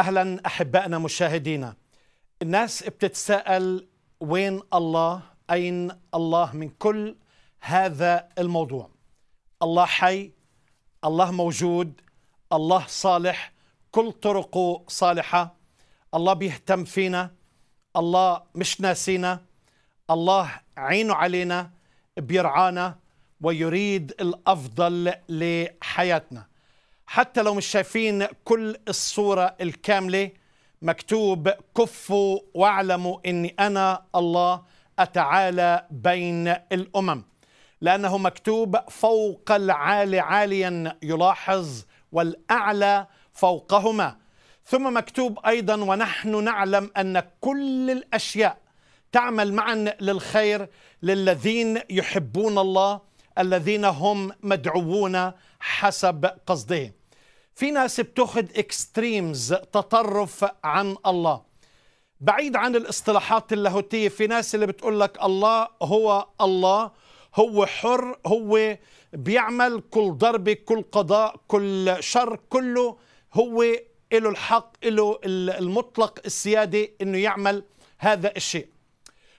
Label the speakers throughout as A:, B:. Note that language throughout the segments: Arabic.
A: اهلا احبائنا مشاهدينا الناس بتتساءل وين الله اين الله من كل هذا الموضوع الله حي الله موجود الله صالح كل طرقه صالحه الله بيهتم فينا الله مش ناسينا الله عينه علينا بيرعانا ويريد الافضل لحياتنا حتى لو مش شايفين كل الصورة الكاملة مكتوب كفوا واعلموا إني أنا الله أتعالى بين الأمم لأنه مكتوب فوق العالي عاليا يلاحظ والأعلى فوقهما ثم مكتوب أيضا ونحن نعلم أن كل الأشياء تعمل معا للخير للذين يحبون الله الذين هم مدعوون حسب قصدهم في ناس بتاخذ اكستريمز تطرف عن الله بعيد عن الاصطلاحات اللاهوتيه في ناس اللي بتقول لك الله هو الله هو حر هو بيعمل كل ضربه كل قضاء كل شر كله هو له الحق له المطلق السياده انه يعمل هذا الشيء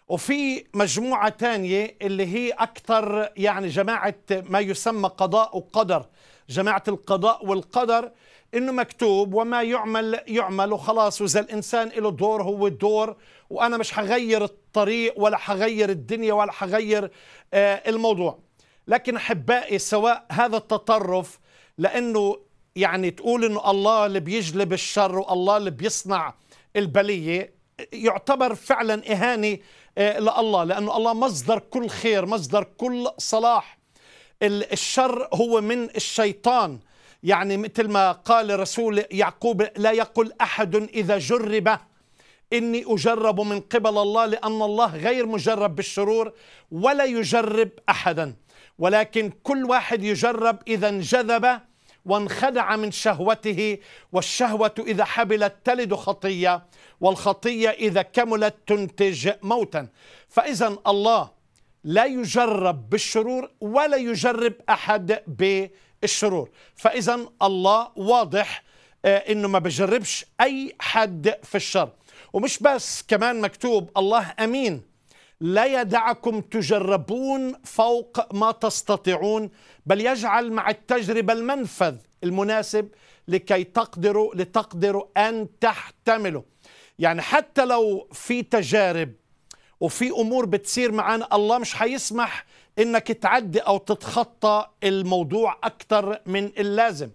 A: وفي مجموعة تانية اللي هي أكثر يعني جماعة ما يسمى قضاء وقدر جماعة القضاء والقدر انه مكتوب وما يعمل يعمل وخلاص واذا الانسان له دور هو الدور وانا مش حغير الطريق ولا حغير الدنيا ولا حغير آه، الموضوع لكن احبائي سواء هذا التطرف لانه يعني تقول انه الله اللي بيجلب الشر والله اللي بيصنع البليه يعتبر فعلا اهانه آه، لله لانه الله مصدر كل خير مصدر كل صلاح الشر هو من الشيطان يعني مثل ما قال رسول يعقوب لا يقل أحد إذا جرب إني أجرب من قبل الله لأن الله غير مجرب بالشرور ولا يجرب أحدا ولكن كل واحد يجرب إذا انجذب وانخدع من شهوته والشهوة إذا حبلت تلد خطية والخطية إذا كملت تنتج موتا فإذا الله لا يجرب بالشرور ولا يجرب أحد بالشرور فإذا الله واضح آه، انه ما بجربش اي حد في الشر ومش بس كمان مكتوب الله امين لا يدعكم تجربون فوق ما تستطيعون بل يجعل مع التجربه المنفذ المناسب لكي تقدروا لتقدروا ان تحتملوا يعني حتى لو في تجارب وفي امور بتصير معانا الله مش حيسمح انك تعدي او تتخطى الموضوع اكثر من اللازم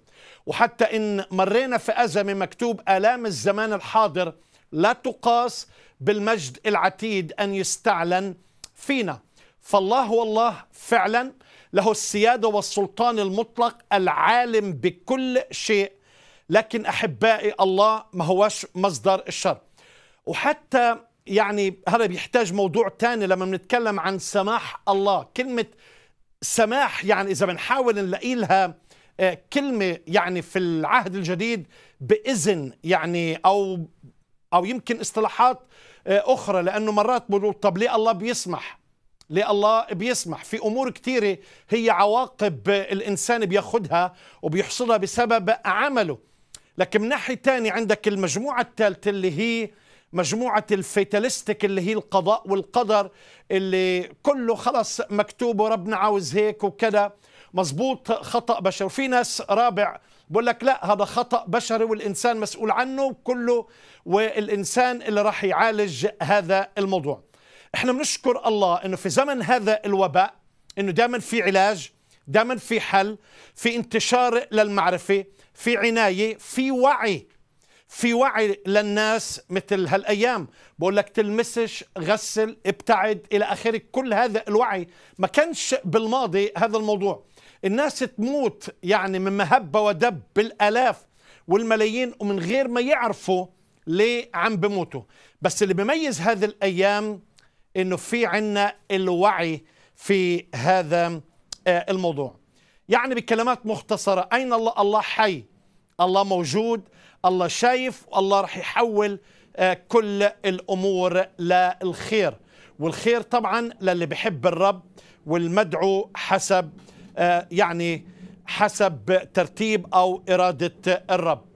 A: وحتى ان مرينا في ازمه مكتوب الام الزمان الحاضر لا تقاس بالمجد العتيد ان يستعلن فينا فالله والله فعلا له السياده والسلطان المطلق العالم بكل شيء لكن احبائي الله ما هوش مصدر الشر وحتى يعني هذا بيحتاج موضوع تاني لما بنتكلم عن سماح الله كلمة سماح يعني إذا بنحاول نلاقي لها آه، كلمة يعني في العهد الجديد بإذن يعني أو أو يمكن اصطلاحات آه، أخرى لأنه مرات بقولوا طب ليه الله بيسمح ليه الله بيسمح في أمور كثيرة هي عواقب الإنسان بياخدها وبيحصلها بسبب عمله لكن من ناحية تانية عندك المجموعة الثالثة اللي هي مجموعة الفيتالستيك اللي هي القضاء والقدر اللي كله خلص مكتوب وربنا عاوز هيك وكذا مزبوط خطأ بشر وفي ناس رابع بقول لك لا هذا خطأ بشري والإنسان مسؤول عنه كله والإنسان اللي راح يعالج هذا الموضوع احنا بنشكر الله انه في زمن هذا الوباء انه دائما في علاج دائما في حل في انتشار للمعرفة في عناية في وعي في وعي للناس مثل هالايام بقول لك تلمسش غسل ابتعد الى اخره كل هذا الوعي ما كانش بالماضي هذا الموضوع الناس تموت يعني من مهبه ودب بالالاف والملايين ومن غير ما يعرفوا ليه عم بموتوا بس اللي بيميز هذه الايام انه في عنا الوعي في هذا آه، الموضوع يعني بكلمات مختصره اين الله الله حي الله موجود الله شايف الله رح يحول آه، كل الامور للخير والخير طبعا للي بحب الرب والمدعو حسب آه، يعني حسب ترتيب او اراده الرب